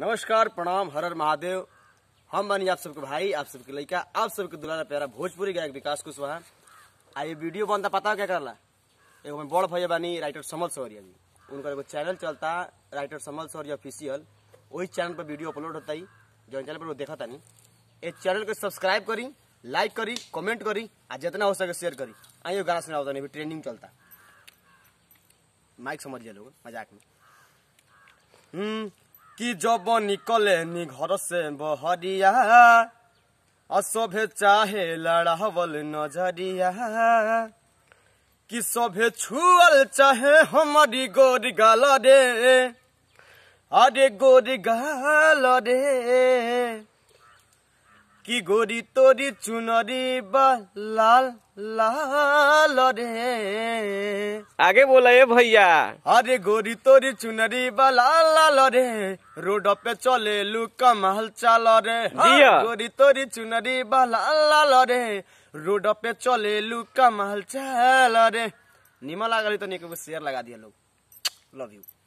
नमस्कार प्रणाम हर हर महादेव हम बनी आप सबके भाई आप सबके लड़का आप सबके दुलारा प्यारा भोजपुरी गायक विकास कुशवाहा आ ये वीडियो बनता पता क्या कर ला एगो में बड़ भैया बानी राइटर समल सौरिया जी उनका एगो चैनल चलता राइटर समल सौरिया ऑफिशियल वही चैनल पर वीडियो अपलोड होता ही जो चैनल पर वो देखा तानी इस चैनल को सब्सक्राइब करी लाइक करी कमेंट करी आ जितना हो सके शेयर करी आइए गाना सुना होता तो नहीं ट्रेंडिंग चलता माइक समझ गया लोग मजाक में हम्म, कि जब निकले नि घर से बहरिया असभे चाहे लड़ावल नजरिया कि सभे छुअल चाहे हमारी गोर गाल रे अरे गोर गाल रे कि गोरी तोरी चुनरी बा लाल लाल चलो रे आगे बोला ये भैया अरे गोरी तोरी चुनरी बाला लाल रे रोड पे चले लू कमल चलो रे हाँ, गोरी तोरी चुनरी बाला लाल रे रोड पे चले लू कमल चलो रे निमा लगा तो निको शेयर लगा दिया लोग लव यू